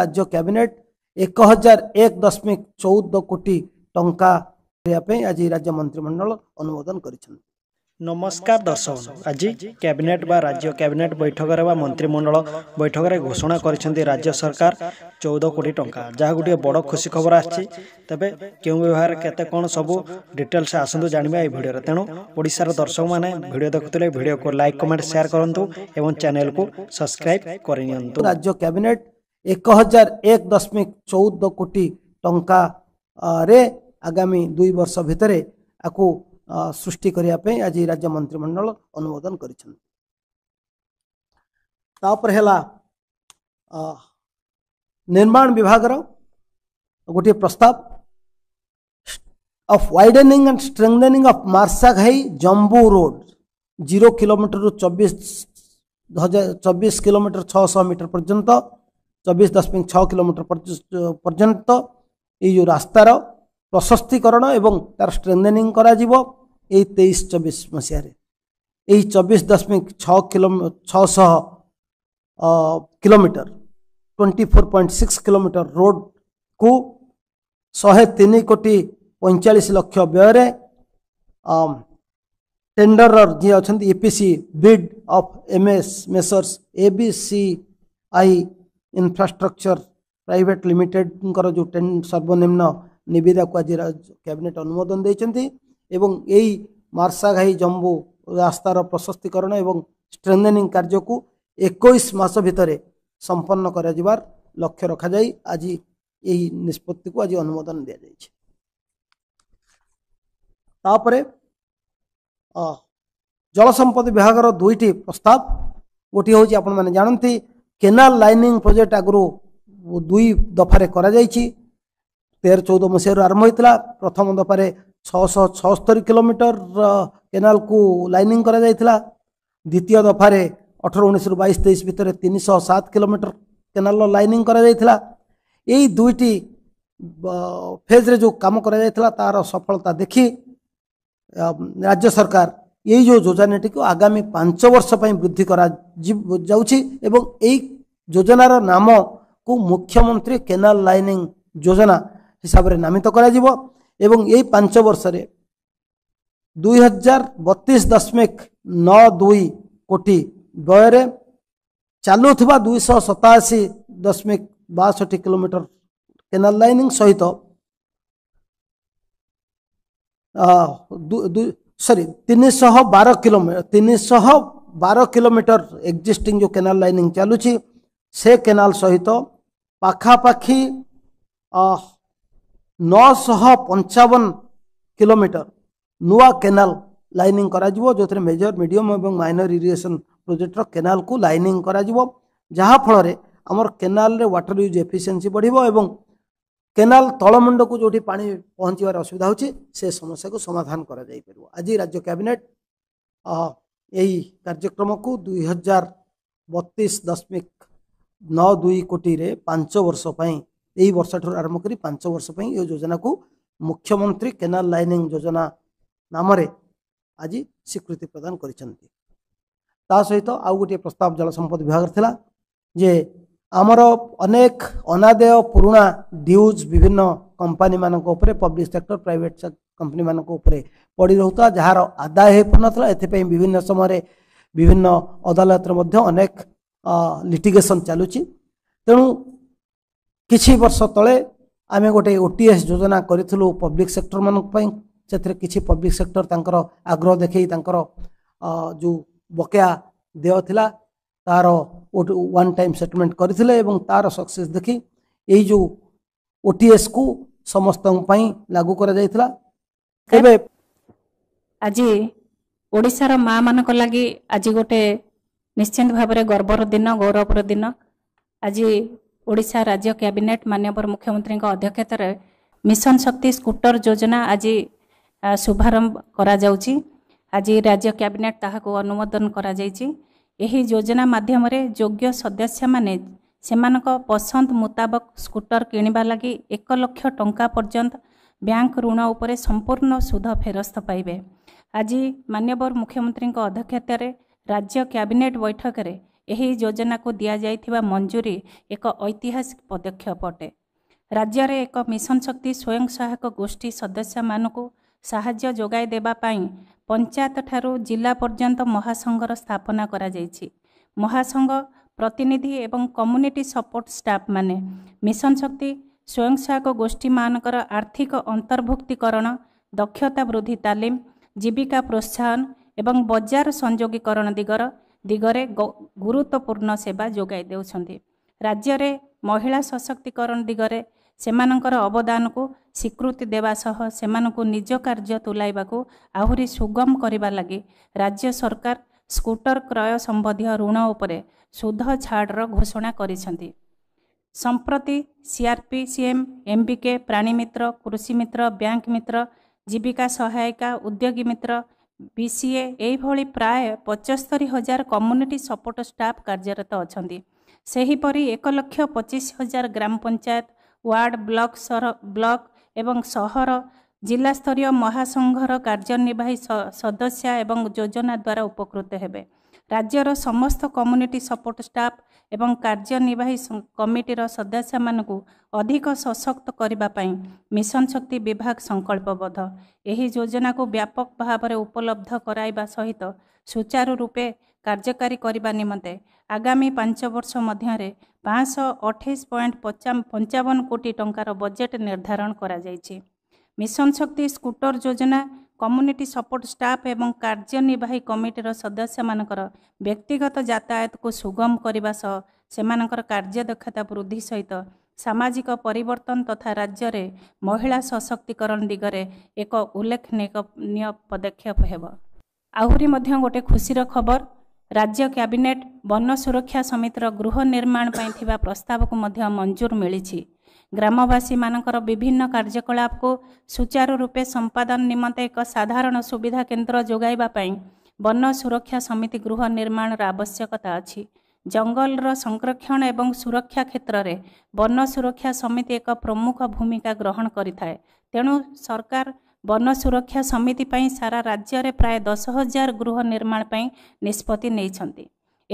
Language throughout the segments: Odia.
राज्य କ୍ୟାବିନେଟ୍ ଏକ ହଜାର ଏକ ଦଶମିକ ଚଉଦ କୋଟି ଟଙ୍କା କରିବା ପାଇଁ ଆଜି ରାଜ୍ୟ ମନ୍ତ୍ରିମଣ୍ଡଳ ଅନୁମୋଦନ କରିଛନ୍ତି ନମସ୍କାର ଦର୍ଶକ ଆଜି କ୍ୟାବିନେଟ୍ ବା ରାଜ୍ୟ କ୍ୟାବିନେଟ୍ ବୈଠକରେ ବା ମନ୍ତ୍ରିମଣ୍ଡଳ ବୈଠକରେ ଘୋଷଣା କରିଛନ୍ତି ରାଜ୍ୟ ସରକାର ଚଉଦ କୋଟି ଟଙ୍କା ଯାହା ଗୋଟିଏ ବଡ଼ ଖୁସି ଖବର ଆସିଛି ତେବେ କେଉଁ ବିଭାଗରେ କେତେ କ'ଣ ସବୁ ଡିଟେଲ୍ସ ଆସନ୍ତୁ ଜାଣିବା ଏହି ଭିଡ଼ିଓରେ ତେଣୁ ଓଡ଼ିଶାର ଦର୍ଶକମାନେ ଭିଡ଼ିଓ ଦେଖୁଥିଲେ ଭିଡ଼ିଓକୁ ଲାଇକ୍ କମେଣ୍ଟ ସେୟାର କରନ୍ତୁ ଏବଂ ଚ୍ୟାନେଲକୁ ସବସ୍କ୍ରାଇବ୍ କରିନିଅନ୍ତୁ ରାଜ୍ୟ କ୍ୟାବିନେଟ୍ ଏକ ହଜାର ଏକ ଦଶମିକ ଚଉଦ କୋଟି ଟଙ୍କାରେ ଆଗାମୀ ଦୁଇ ବର୍ଷ ଭିତରେ ଆକୁ ସୃଷ୍ଟି କରିବା ପାଇଁ ଆଜି ରାଜ୍ୟ ମନ୍ତ୍ରିମଣ୍ଡଳ ଅନୁମୋଦନ କରିଛନ୍ତି ତାପରେ ହେଲା ନିର୍ମାଣ ବିଭାଗର ଗୋଟିଏ ପ୍ରସ୍ତାବ of widening and strengthening of Marshaghai Jambu road zero କିଲୋମିଟରରୁ ଚବିଶ ହଜାର ଚବିଶ କିଲୋମିଟର ଛଅଶହ ମିଟର ପର୍ଯ୍ୟନ୍ତ ଚବିଶ ଦଶମିକ ଛଅ କିଲୋମିଟର ପର୍ଯ୍ୟନ୍ତ ଏଇ ଯେଉଁ ରାସ୍ତାର ପ୍ରଶସ୍ତିକରଣ ଏବଂ ତାର ଷ୍ଟ୍ରେନ୍ଦେନିଂ କରାଯିବ ଏଇ ତେଇଶ ଚବିଶ ମସିହାରେ ଏହି ଚବିଶ ଦଶମିକ ଛଅ କିଲୋ ଛଅଶହ kilometre twenty four point six kilometre ରୋଡ଼କୁ ଶହେ ତିନି କୋଟି ପଇଁଚାଳିଶ ଲକ୍ଷ ବ୍ୟୟରେ ଟେଣ୍ଡରର ଯିଏ ଅଛନ୍ତି EPC bid of MS messrs A B C I infrastructure private ଲିମିଟେଡ଼ଙ୍କର ଯେଉଁ ଟେନ୍ ସର୍ବନିମ୍ନ ନିବିଦାକୁ ଆଜି କ୍ୟାବିନେଟ୍ ଅନୁମୋଦନ ଦେଇଛନ୍ତି ଏବଂ ଏହି ମାର୍ଶାଘାଇ ଜମ୍ବୁ ରାସ୍ତାର ପ୍ରଶସ୍ତିକରଣ ଏବଂ ଷ୍ଟ୍ରେନ୍ଦେନିଂ କାର୍ଯ୍ୟକୁ ଏକୋଇଶ ମାସ ଭିତରେ ସମ୍ପନ୍ନ କରାଯିବାର ଲକ୍ଷ୍ୟ ରଖାଯାଇ ଆଜି ଏହି ନିଷ୍ପତ୍ତିକୁ ଆଜି ଅନୁମୋଦନ ଦିଆଯାଇଛି ତାପରେ ଜଳସମ୍ପଦ ବିଭାଗର ଦୁଇଟି ପ୍ରସ୍ତାବ ଗୋଟିଏ ହେଉଛି ଆପଣମାନେ ଜାଣନ୍ତି କେନାଲ ଲାଇନିଂ ପ୍ରୋଜେକ୍ଟ ଆଗରୁ ଦୁଇ ଦଫାରେ କରାଯାଇଛି ତେର ଚଉଦ ମସିହାରୁ ଆରମ୍ଭ ହୋଇଥିଲା ପ୍ରଥମ ଦଫାରେ ଛଅଶହ ଛଅସ୍ତରୀ କିଲୋମିଟର କେନାଲକୁ ଲାଇନିଂ କରାଯାଇଥିଲା ଦ୍ୱିତୀୟ ଦଫାରେ ଅଠର ଉଣେଇଶରୁ ବାଇଶ ତେଇଶ ଭିତରେ ତିନିଶହ ସାତ କିଲୋମିଟର କେନାଲର ଲାଇନିଂ କରାଯାଇଥିଲା ଏଇ ଦୁଇଟି ଫେଜ୍ରେ ଯେଉଁ କାମ କରାଯାଇଥିଲା ତାର ସଫଳତା ଦେଖି ରାଜ୍ୟ ସରକାର ଏଇ ଯେଉଁ ଯୋଜନାଟିକୁ ଆଗାମୀ ପାଞ୍ଚ ବର୍ଷ ପାଇଁ ବୃଦ୍ଧି କରାଯାଉଛି ଏବଂ ଏଇ ଯୋଜନାର ନାମକୁ ମୁଖ୍ୟମନ୍ତ୍ରୀ କେନାଲ ଲାଇନିଂ ଯୋଜନା ହିସାବରେ ନାମିତ କରାଯିବ ଏବଂ ଏଇ ପାଞ୍ଚ ବର୍ଷରେ ଦୁଇହଜାର ବତିଶ ଦଶମିକ ନଅ ଦୁଇ କୋଟି ବ୍ୟୟରେ ଚାଲୁଥିବା ଦୁଇଶହ ସତାଅଶୀ ଦଶମିକ ବାଷଠି କିଲୋମିଟର କେନାଲ ଲାଇନିଂ ସହିତ सॉरी तीन शह बार किलोमीटर तीन शह बार किलोमीटर एक्जिस्टिंग जो केनाल लाइनिंग चलुची से केनाल सहित पाखापाखि नौश पंचावन किलोमीटर नुआ केनाल ଲାଇନିଂ କରାଯିବ ଯେଉଁଥିରେ ମେଜର ମିଡ଼ିୟମ୍ ଏବଂ ମାଇନର ଇରିଗେସନ୍ ପ୍ରୋଜେକ୍ଟର କେନାଲକୁ ଲାଇନିଂ କରାଯିବ ଯାହାଫଳରେ ଆମର କେନାଲରେ ୱାଟର ୟୁଜ୍ ଏଫିସିଏନ୍ସି ବଢ଼ିବ ଏବଂ କେନାଲ ତଳମୁଣ୍ଡକୁ ଯେଉଁଠି ପାଣି ପହଞ୍ଚିବାର ଅସୁବିଧା ହେଉଛି ସେ ସମସ୍ୟାକୁ ସମାଧାନ କରାଯାଇପାରିବ ଆଜି ରାଜ୍ୟ କ୍ୟାବିନେଟ୍ ଏହି କାର୍ଯ୍ୟକ୍ରମକୁ ଦୁଇହଜାର ବତିଶ ଦଶମିକ ନଅ ଦୁଇ କୋଟିରେ ପାଞ୍ଚ ବର୍ଷ ପାଇଁ ଏହି ବର୍ଷଠାରୁ ଆରମ୍ଭ କରି ପାଞ୍ଚ ବର୍ଷ ପାଇଁ ଏ ଯୋଜନାକୁ ମୁଖ୍ୟମନ୍ତ୍ରୀ କେନାଲ ଲାଇନିଂ ଯୋଜନା ନାମରେ ଆଜି ସ୍ୱୀକୃତି ପ୍ରଦାନ କରିଛନ୍ତି ତା ସହିତ ଆଉ ଗୋଟିଏ ପ୍ରସ୍ତାବ ଜଳସମ୍ପଦ ବିଭାଗର ଥିଲା ଯେ ଆମର ଅନେକ ଅନାଦେୟ ପୁରୁଣା ଡ୍ୟୁଜ୍ ବିଭିନ୍ନ କମ୍ପାନୀମାନଙ୍କ ଉପରେ ପବ୍ଲିକ୍ ସେକ୍ଟର ପ୍ରାଇଭେଟ୍ କମ୍ପାନୀମାନଙ୍କ ଉପରେ ପଡ଼ି ରହୁଥିଲା ଯାହାର ଆଦାୟ ହୋଇପାରୁନଥିଲା ଏଥିପାଇଁ ବିଭିନ୍ନ ସମୟରେ ବିଭିନ୍ନ ଅଦାଲତରେ ମଧ୍ୟ ଅନେକ ଲିଟିଗେସନ୍ ଚାଲୁଛି ତେଣୁ କିଛି ବର୍ଷ ତଳେ ଆମେ ଗୋଟେ ଓ ଟି ଏସ୍ ଯୋଜନା କରିଥିଲୁ ପବ୍ଲିକ୍ ସେକ୍ଟରମାନଙ୍କ ପାଇଁ ସେଥିରେ କିଛି ପବ୍ଲିକ୍ ସେକ୍ଟର ତାଙ୍କର ଆଗ୍ରହ ଦେଖେଇ ତାଙ୍କର ଯେଉଁ ବକେୟା ଦେୟ ଥିଲା ତାର ୱାନ୍ ଟାଇମ୍ ସେଟେଲମେଣ୍ଟ କରିଥିଲେ ଏବଂ ତାର ସକ୍ସେସ୍ ଦେଖି ଏଇ ଯେଉଁ ଓଟିଏସ୍କୁ ସମସ୍ତଙ୍କ ପାଇଁ ଲାଗୁ କରାଯାଇଥିଲା ଏବେ ଆଜି ଓଡ଼ିଶାର ମା ମାନଙ୍କ ଲାଗି ଆଜି ଗୋଟେ ନିଶ୍ଚିନ୍ତ ଭାବରେ ଗର୍ବର ଦିନ ଗୌରବର ଦିନ ଆଜି ଓଡ଼ିଶା ରାଜ୍ୟ କ୍ୟାବିନେଟ୍ ମାନ୍ୟବର ମୁଖ୍ୟମନ୍ତ୍ରୀଙ୍କ ଅଧ୍ୟକ୍ଷତାରେ ମିଶନ ଶକ୍ତି ସ୍କୁଟର ଯୋଜନା ଆଜି ଶୁଭାରମ୍ଭ କରାଯାଉଛି ଆଜି ରାଜ୍ୟ କ୍ୟାବିନେଟ୍ ତାହାକୁ ଅନୁମୋଦନ କରାଯାଇଛି ଏହି ଯୋଜନା ମାଧ୍ୟମରେ ଯୋଗ୍ୟ ସଦସ୍ୟମାନେ ସେମାନଙ୍କ ପସନ୍ଦ ମୁତାବକ ସ୍କୁଟର କିଣିବା ଲାଗି ଏକ ଲକ୍ଷ ଟଙ୍କା ପର୍ଯ୍ୟନ୍ତ ବ୍ୟାଙ୍କ ଋଣ ଉପରେ ସମ୍ପୂର୍ଣ୍ଣ ସୁଧ ଫେରସ୍ତ ପାଇବେ ଆଜି ମାନ୍ୟବର ମୁଖ୍ୟମନ୍ତ୍ରୀଙ୍କ ଅଧ୍ୟକ୍ଷତାରେ ରାଜ୍ୟ କ୍ୟାବିନେଟ୍ ବୈଠକରେ ଏହି ଯୋଜନାକୁ ଦିଆଯାଇଥିବା ମଞ୍ଜୁରୀ ଏକ ଐତିହାସିକ ପଦକ୍ଷେପ ଅଟେ ରାଜ୍ୟରେ ଏକ ମିଶନ ଶକ୍ତି ସ୍ୱୟଂ ସହାୟକ ଗୋଷ୍ଠୀ ସଦସ୍ୟମାନଙ୍କୁ ସାହାଯ୍ୟ ଯୋଗାଇ ଦେବା ପାଇଁ ପଞ୍ଚାୟତ ଠାରୁ ଜିଲ୍ଲା ପର୍ଯ୍ୟନ୍ତ ମହାସଂଘର ସ୍ଥାପନା କରାଯାଇଛି ମହାସଂଘ ପ୍ରତିନିଧି ଏବଂ କମ୍ୟୁନିଟି ସପୋର୍ଟ ଷ୍ଟାଫ୍ମାନେ ମିଶନ ଶକ୍ତି ସ୍ୱୟଂ ସହାୟକ ଗୋଷ୍ଠୀମାନଙ୍କର ଆର୍ଥିକ ଅନ୍ତର୍ଭୁକ୍ତିକରଣ ଦକ୍ଷତା ବୃଦ୍ଧି ତାଲିମ ଜୀବିକା ପ୍ରୋତ୍ସାହନ ଏବଂ ବଜାର ସଂଯୋଗୀକରଣ ଦିଗର ଦିଗରେ ଗୁରୁତ୍ୱପୂର୍ଣ୍ଣ ସେବା ଯୋଗାଇ ଦେଉଛନ୍ତି ରାଜ୍ୟରେ ମହିଳା ସଶକ୍ତିକରଣ ଦିଗରେ ସେମାନଙ୍କର ଅବଦାନକୁ ସ୍ୱୀକୃତି ଦେବା ସହ ସେମାନଙ୍କୁ ନିଜ କାର୍ଯ୍ୟ ତୁଲାଇବାକୁ ଆହୁରି ସୁଗମ କରିବା ଲାଗି ରାଜ୍ୟ ସରକାର ସ୍କୁଟର କ୍ରୟ ସମ୍ବନ୍ଧୀୟ ଋଣ ଉପରେ ସୁଧ ଛାଡ଼ର ଘୋଷଣା କରିଛନ୍ତି ସମ୍ପ୍ରତି ସିଆର୍ ସିଆର୍ପି ସିଏମ୍ ଏମ୍ବିକେ ପ୍ରାଣୀମିତ୍ର କୃଷିମିତ୍ର ବ୍ୟାଙ୍କ ମିତ୍ର ଜୀବିକା ସହାୟିକା ଉଦ୍ୟୋଗୀ ମିତ୍ର ବି ବିସିଏ ଏହିଭଳି ପ୍ରାୟ ପଚସ୍ତରୀ ହଜାର କମ୍ୟୁନିଟି ସପୋର୍ଟ ଷ୍ଟାଫ୍ କାର୍ଯ୍ୟରତ ଅଛନ୍ତି ସେହିପରି ଏକ ଲକ୍ଷ ପଚିଶ ହଜାର ଗ୍ରାମ ପଞ୍ଚାୟତ ୱାର୍ଡ ବ୍ଲକ ବ୍ଲକ ଏବଂ ସହର ଜିଲ୍ଲାସ୍ତରୀୟ ମହାସଂଘର କାର୍ଯ୍ୟନିର୍ବାହୀ ସଦସ୍ୟା ଏବଂ ଯୋଜନା ଦ୍ୱାରା ଉପକୃତ ହେବେ ରାଜ୍ୟର ସମସ୍ତ କମ୍ୟୁନିଟି ସପୋର୍ଟ ଷ୍ଟାଫ୍ ଏବଂ କାର୍ଯ୍ୟନିର୍ବାହୀ କମିଟିର ସଦସ୍ୟମାନଙ୍କୁ ଅଧିକ ସଶକ୍ତ କରିବା ପାଇଁ ମିଶନ ଶକ୍ତି ବିଭାଗ ସଂକଳ୍ପବଦ୍ଧ ଏହି ଯୋଜନାକୁ ବ୍ୟାପକ ଭାବରେ ଉପଲବ୍ଧ କରାଇବା ସହିତ ସୁଚାରୁ ରୂପେ କାର୍ଯ୍ୟକାରୀ କରିବା ନିମନ୍ତେ ଆଗାମୀ ପାଞ୍ଚ ବର୍ଷ ମଧ୍ୟରେ ପାଞ୍ଚଶହ ଅଠେଇଶ ପଏଣ୍ଟ ପଞ୍ଚାବନ କୋଟି ଟଙ୍କାର ବଜେଟ୍ ନିର୍ଦ୍ଧାରଣ କରାଯାଇଛି ମିଶନ ଶକ୍ତି ସ୍କୁଟର ଯୋଜନା କମ୍ୟୁନିଟି ସପୋର୍ଟ ଷ୍ଟାଫ୍ ଏବଂ କାର୍ଯ୍ୟନିର୍ବାହୀ କମିଟିର ସଦସ୍ୟମାନଙ୍କର ବ୍ୟକ୍ତିଗତ ଯାତାୟାତକୁ ସୁଗମ କରିବା ସହ ସେମାନଙ୍କର କାର୍ଯ୍ୟଦକ୍ଷତା ବୃଦ୍ଧି ସହିତ ସାମାଜିକ ପରିବର୍ତ୍ତନ ତଥା ରାଜ୍ୟରେ ମହିଳା ସଶକ୍ତିକରଣ ଦିଗରେ ଏକ ଉଲ୍ଲେଖନୀୟ ପଦକ୍ଷେପ ହେବ ଆହୁରି ମଧ୍ୟ ଗୋଟିଏ ଖୁସିର ଖବର ରାଜ୍ୟ କ୍ୟାବିନେଟ୍ ବନ ସୁରକ୍ଷା ସମିତିର ଗୃହ ନିର୍ମାଣ ପାଇଁ ଥିବା ପ୍ରସ୍ତାବକୁ ମଧ୍ୟ ମଞ୍ଜୁର ମିଳିଛି ଗ୍ରାମବାସୀମାନଙ୍କର ବିଭିନ୍ନ କାର୍ଯ୍ୟକଳାପକୁ ସୁଚାରୁ ରୂପେ ସମ୍ପାଦନ ନିମନ୍ତେ ଏକ ସାଧାରଣ ସୁବିଧା କେନ୍ଦ୍ର ଯୋଗାଇବା ପାଇଁ ବନ ସୁରକ୍ଷା ସମିତି ଗୃହ ନିର୍ମାଣର ଆବଶ୍ୟକତା ଅଛି ଜଙ୍ଗଲର ସଂରକ୍ଷଣ ଏବଂ ସୁରକ୍ଷା କ୍ଷେତ୍ରରେ ବନ ସୁରକ୍ଷା ସମିତି ଏକ ପ୍ରମୁଖ ଭୂମିକା ଗ୍ରହଣ କରିଥାଏ ତେଣୁ ସରକାର ବନ ସୁରକ୍ଷା ସମିତି ପାଇଁ ସାରା ରାଜ୍ୟରେ ପ୍ରାୟ ଦଶ ହଜାର ଗୃହ ନିର୍ମାଣ ପାଇଁ ନିଷ୍ପତ୍ତି ନେଇଛନ୍ତି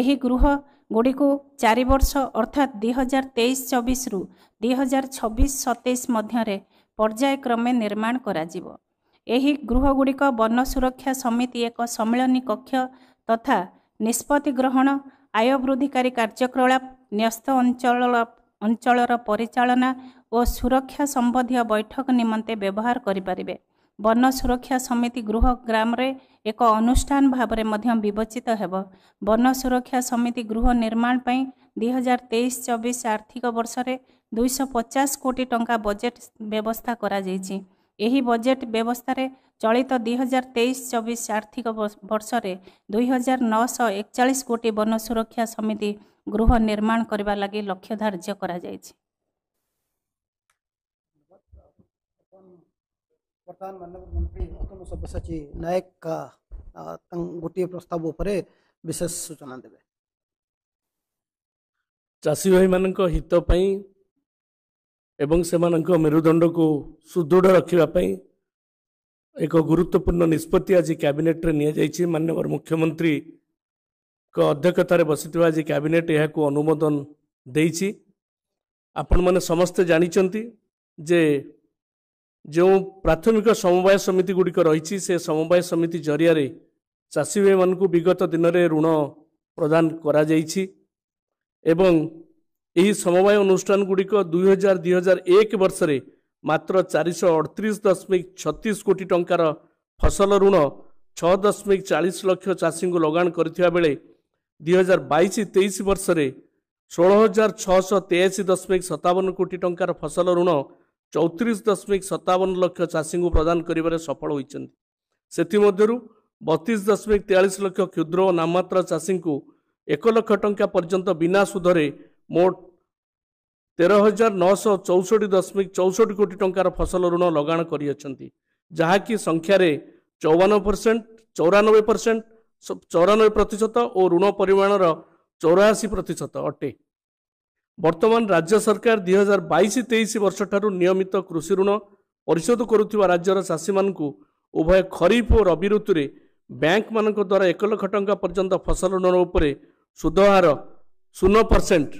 ଏହି ଗୃହଗୁଡ଼ିକୁ ଚାରି ବର୍ଷ ଅର୍ଥାତ୍ ଦୁଇ ହଜାର ତେଇଶ ଚବିଶରୁ ଦୁଇ ହଜାର ଛବିଶ ସତେଇଶ ମଧ୍ୟରେ ପର୍ଯ୍ୟାୟକ୍ରମେ ନିର୍ମାଣ କରାଯିବ ଏହି ଗୃହଗୁଡ଼ିକ ବନ ସୁରକ୍ଷା ସମିତି ଏକ ସମ୍ମିଳନୀ କକ୍ଷ ତଥା ନିଷ୍ପତ୍ତି ଗ୍ରହଣ ଆୟ ବୃଦ୍ଧିକାରୀ କାର୍ଯ୍ୟକଳାପ ନ୍ୟସ୍ତ ଅଞ୍ଚଳ ଅଞ୍ଚଳର ପରିଚାଳନା ଓ ସୁରକ୍ଷା ସମ୍ବନ୍ଧୀୟ ବୈଠକ ନିମନ୍ତେ ବ୍ୟବହାର କରିପାରିବେ ବନ ସୁରକ୍ଷା ସମିତି ଗୃହ ଗ୍ରାମରେ ଏକ ଅନୁଷ୍ଠାନ ଭାବରେ ମଧ୍ୟ ବିବେଚିତ ହେବ ବନ ସୁରକ୍ଷା ସମିତି ଗୃହ ନିର୍ମାଣ ପାଇଁ ଦୁଇହଜାର ତେଇଶ ଚବିଶ ଆର୍ଥିକ ବର୍ଷରେ ଦୁଇଶହ ପଚାଶ କୋଟି ଟଙ୍କା ବଜେଟ୍ ବ୍ୟବସ୍ଥା କରାଯାଇଛି ଏହି ବଜେଟ୍ ବ୍ୟବସ୍ଥାରେ ଚଳିତ ଦୁଇହଜାର ତେଇଶ ଚବିଶ ଆର୍ଥିକ ବର୍ଷରେ ଦୁଇହଜାର ନଅଶହ ଏକଚାଳିଶ କୋଟି ବନ ସୁରକ୍ଷା ସମିତି ଗୃହ ନିର୍ମାଣ କରିବା ଲାଗି ଲକ୍ଷ୍ୟ ଧାର୍ଯ୍ୟ କରାଯାଇଛି ପ୍ରଧାନ ମାନ୍ୟବର ମନ୍ତ୍ରୀ ଅତନ ସବ୍ୟସାଚୀ ନାୟକ ଗୋଟିଏ ପ୍ରସ୍ତାବ ଉପରେ ବିଶେଷ ସୂଚନା ଦେବେ ଚାଷୀ ଭାଇମାନଙ୍କ ହିତ ପାଇଁ ଏବଂ ସେମାନଙ୍କ ମେରୁଦଣ୍ଡକୁ ସୁଦୃଢ଼ ରଖିବା ପାଇଁ ଏକ ଗୁରୁତ୍ୱପୂର୍ଣ୍ଣ ନିଷ୍ପତ୍ତି ଆଜି କ୍ୟାବିନେଟ୍ରେ ନିଆଯାଇଛି ମାନ୍ୟବର ମୁଖ୍ୟମନ୍ତ୍ରୀଙ୍କ ଅଧ୍ୟକ୍ଷତାରେ ବସିଥିବା ଆଜି କ୍ୟାବିନେଟ୍ ଏହାକୁ ଅନୁମୋଦନ ଦେଇଛି ଆପଣମାନେ ସମସ୍ତେ ଜାଣିଛନ୍ତି ଯେ ଯେଉଁ ପ୍ରାଥମିକ ସମବାୟ ସମିତି ଗୁଡ଼ିକ ରହିଛି ସେ ସମବାୟ ସମିତି ଜରିଆରେ ଚାଷୀଭାଇମାନଙ୍କୁ ବିଗତ ଦିନରେ ଋଣ ପ୍ରଦାନ କରାଯାଇଛି ଏବଂ ଏହି ସମବାୟ ଅନୁଷ୍ଠାନଗୁଡ଼ିକ ଦୁଇହଜାର ଦୁଇ ହଜାର ଏକ ବର୍ଷରେ ମାତ୍ର ଚାରିଶହ ଅଠତିରିଶ ଦଶମିକ ଛତିଶ କୋଟି ଟଙ୍କାର ଫସଲ ଋଣ ଛଅ ଦଶମିକ ଚାଳିଶ ଲକ୍ଷ ଚାଷୀଙ୍କୁ ଲଗାଣ କରିଥିବା ବେଳେ ଦୁଇହଜାର ବାଇଶ ତେଇଶ ବର୍ଷରେ ଷୋହଳ ହଜାର ଛଅଶହ ତେୟାଅଶୀ ଦଶମିକ ସତାବନ କୋଟି ଟଙ୍କାର ଫସଲ ଋଣ ଚଉତିରିଶ ଦଶମିକ ସତାବନ ଲକ୍ଷ ଚାଷୀଙ୍କୁ ପ୍ରଦାନ କରିବାରେ ସଫଳ ହୋଇଛନ୍ତି ସେଥିମଧ୍ୟରୁ ବତିଶ ଦଶମିକ ତେୟାଳିଶ ଲକ୍ଷ କ୍ଷୁଦ୍ର ଓ ନାମମାତ୍ରା ଚାଷୀଙ୍କୁ ଏକ ଲକ୍ଷ ଟଙ୍କା ପର୍ଯ୍ୟନ୍ତ ବିନା ସୁଧରେ ମୋଟ ତେର ହଜାର ନଅଶହ ଚଉଷଠି ଦଶମିକ ଚଉଷଠି କୋଟି ଟଙ୍କାର ଫସଲ ଋଣ ଲଗାଣ କରିଅଛନ୍ତି ଯାହାକି ସଂଖ୍ୟାରେ ଚଉବନ ପରସେଣ୍ଟ ଚଉରାନବେ ପରସେଣ୍ଟ ଚଉରାନବେ ପ୍ରତିଶତ ଓ ଋଣ ପରିମାଣର ଚଉରାଅଶୀ ପ୍ରତିଶତ ଅଟେ ବର୍ତ୍ତମାନ ରାଜ୍ୟ ସରକାର ଦୁଇ ହଜାର ବାଇଶ ତେଇଶ ବର୍ଷଠାରୁ ନିୟମିତ କୃଷି ଋଣ ପରିଶୋଧ କରୁଥିବା ରାଜ୍ୟର ଚାଷୀମାନଙ୍କୁ ଉଭୟ ଖରିଫ ଓ ରବି ଋତୁରେ ବ୍ୟାଙ୍କମାନଙ୍କ ଦ୍ୱାରା ଏକ ଲକ୍ଷ ଟଙ୍କା ପର୍ଯ୍ୟନ୍ତ ଫସଲ ଋଣ ଉପରେ ସୁଧ ହାର ଶୂନ ପରସେଣ୍ଟ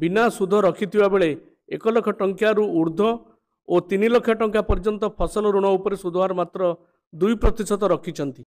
ବିନା ସୁଧ ରଖିଥିବା ବେଳେ ଏକ ଲକ୍ଷ ଟଙ୍କାରୁ ଉର୍ଦ୍ଧ୍ୱ ଓ ତିନି ଲକ୍ଷ ଟଙ୍କା ପର୍ଯ୍ୟନ୍ତ ଫସଲ ଋଣ ଉପରେ ସୁଧହାର ମାତ୍ର ଦୁଇ ପ୍ରତିଶତ ରଖିଛନ୍ତି